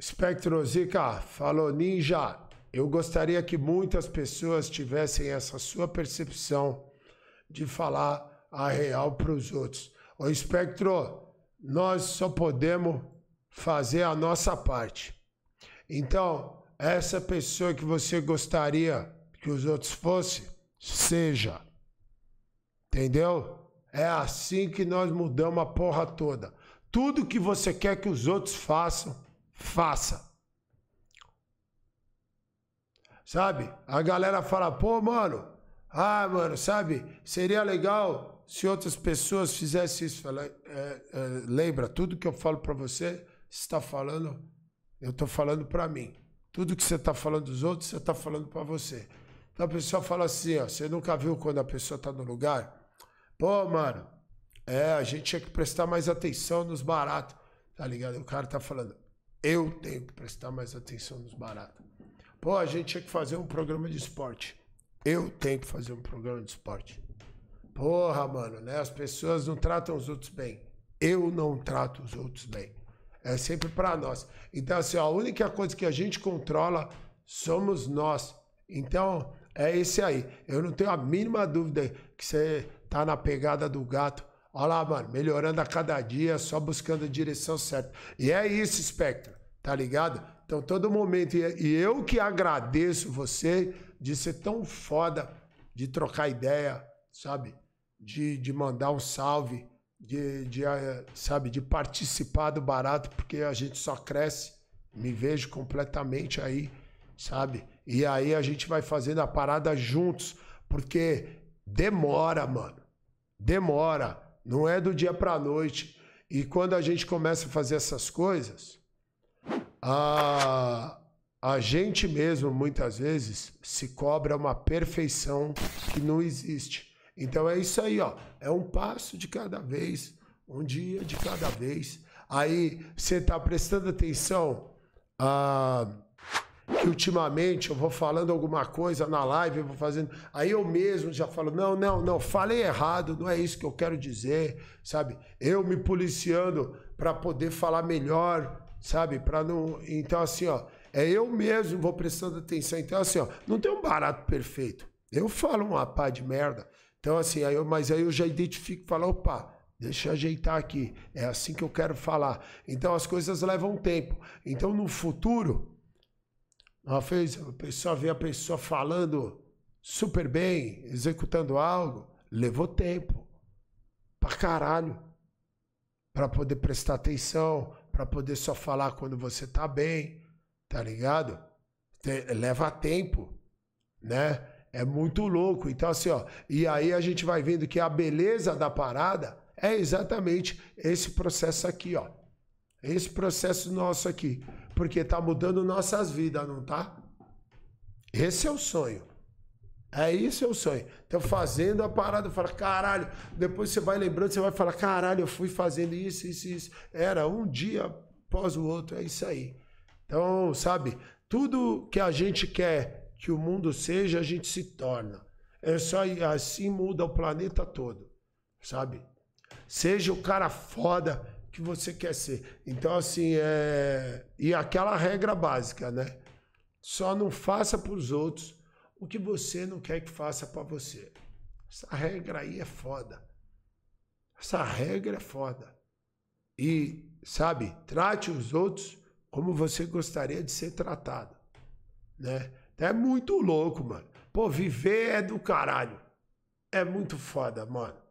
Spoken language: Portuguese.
Spectrozica falou, Ninja, eu gostaria que muitas pessoas tivessem essa sua percepção de falar a real para os outros. O Espectro, nós só podemos fazer a nossa parte. Então, essa pessoa que você gostaria que os outros fossem, seja. Entendeu? É assim que nós mudamos a porra toda. Tudo que você quer que os outros façam, faça. Sabe? A galera fala, pô, mano, ah, mano, sabe? Seria legal se outras pessoas fizessem isso. Fala, é, é, lembra, tudo que eu falo para você, você está falando, eu estou falando para mim. Tudo que você está falando dos outros, você está falando para você. Então a pessoa fala assim, ó, você nunca viu quando a pessoa está no lugar? Pô, mano, é, a gente tinha que prestar mais atenção nos baratos, tá ligado? O cara tá falando, eu tenho que prestar mais atenção nos baratos. Pô, a gente tinha que fazer um programa de esporte. Eu tenho que fazer um programa de esporte. Porra, mano, né? As pessoas não tratam os outros bem. Eu não trato os outros bem. É sempre para nós. Então, assim, a única coisa que a gente controla somos nós. Então, é esse aí. Eu não tenho a mínima dúvida que você tá na pegada do gato. Olha lá, mano, melhorando a cada dia, só buscando a direção certa. E é isso, espectro tá ligado? Então, todo momento, e eu que agradeço você de ser tão foda, de trocar ideia, sabe? De, de mandar um salve, de, de, eh, sabe? De participar do barato, porque a gente só cresce. Me vejo completamente aí, sabe? E aí a gente vai fazendo a parada juntos, porque demora, mano. Demora. Não é do dia pra noite. E quando a gente começa a fazer essas coisas a, a gente mesmo, muitas vezes, se cobra uma perfeição que não existe. Então é isso aí, ó. É um passo de cada vez, um dia de cada vez. Aí você tá prestando atenção que ultimamente eu vou falando alguma coisa na live, eu vou fazendo. Aí eu mesmo já falo: não, não, não, falei errado, não é isso que eu quero dizer, sabe? Eu me policiando para poder falar melhor, sabe? Para não, então assim, ó, é eu mesmo vou prestando atenção. Então assim, ó, não tem um barato perfeito. Eu falo uma pá de merda. Então assim, aí eu, mas aí eu já identifico, falo, opa, Deixa eu ajeitar aqui. É assim que eu quero falar. Então as coisas levam tempo. Então no futuro, uma vez a pessoa vê a pessoa falando super bem, executando algo, levou tempo. Pra caralho. Pra poder prestar atenção, para poder só falar quando você tá bem, tá ligado? Tem, leva tempo, né? É muito louco. Então, assim, ó, e aí a gente vai vendo que a beleza da parada é exatamente esse processo aqui, ó. Esse processo nosso aqui. Porque tá mudando nossas vidas, não tá? Esse é o sonho. É isso é o sonho. Então, fazendo a parada, fala, caralho. Depois você vai lembrando, você vai falar, caralho, eu fui fazendo isso, isso, isso. Era um dia após o outro, é isso aí. Então, sabe, tudo que a gente quer que o mundo seja, a gente se torna. É só assim muda o planeta todo, sabe? Seja o cara foda que você quer ser. Então, assim, é. E aquela regra básica, né? Só não faça pros outros o que você não quer que faça para você. Essa regra aí é foda. Essa regra é foda. E, sabe, trate os outros como você gostaria de ser tratado. Né? É muito louco, mano. Pô, viver é do caralho. É muito foda, mano.